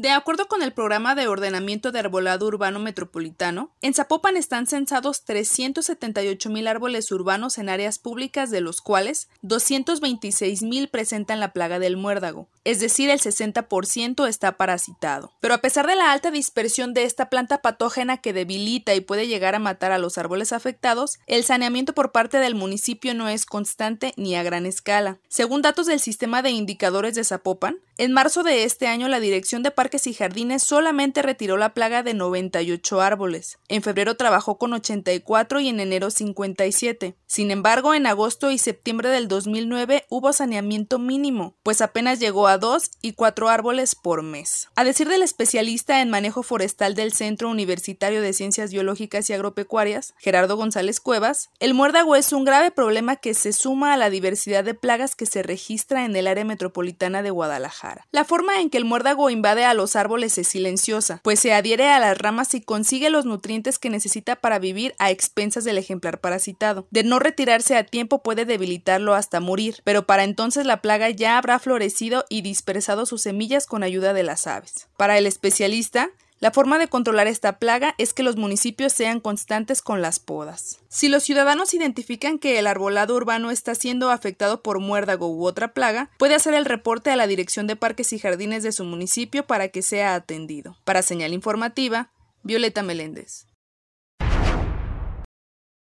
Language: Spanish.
De acuerdo con el Programa de Ordenamiento de Arbolado Urbano Metropolitano, en Zapopan están censados 378.000 árboles urbanos en áreas públicas, de los cuales 226.000 presentan la plaga del muérdago, es decir, el 60% está parasitado. Pero a pesar de la alta dispersión de esta planta patógena que debilita y puede llegar a matar a los árboles afectados, el saneamiento por parte del municipio no es constante ni a gran escala. Según datos del Sistema de Indicadores de Zapopan, en marzo de este año la Dirección de Parque que y jardines solamente retiró la plaga de 98 árboles. En febrero trabajó con 84 y en enero 57. Sin embargo, en agosto y septiembre del 2009 hubo saneamiento mínimo, pues apenas llegó a 2 y 4 árboles por mes. A decir del especialista en manejo forestal del Centro Universitario de Ciencias Biológicas y Agropecuarias, Gerardo González Cuevas, el muérdago es un grave problema que se suma a la diversidad de plagas que se registra en el área metropolitana de Guadalajara. La forma en que el muérdago invade los árboles es silenciosa, pues se adhiere a las ramas y consigue los nutrientes que necesita para vivir a expensas del ejemplar parasitado. De no retirarse a tiempo puede debilitarlo hasta morir, pero para entonces la plaga ya habrá florecido y dispersado sus semillas con ayuda de las aves. Para el especialista, la forma de controlar esta plaga es que los municipios sean constantes con las podas. Si los ciudadanos identifican que el arbolado urbano está siendo afectado por muérdago u otra plaga, puede hacer el reporte a la Dirección de Parques y Jardines de su municipio para que sea atendido. Para señal informativa, Violeta Meléndez.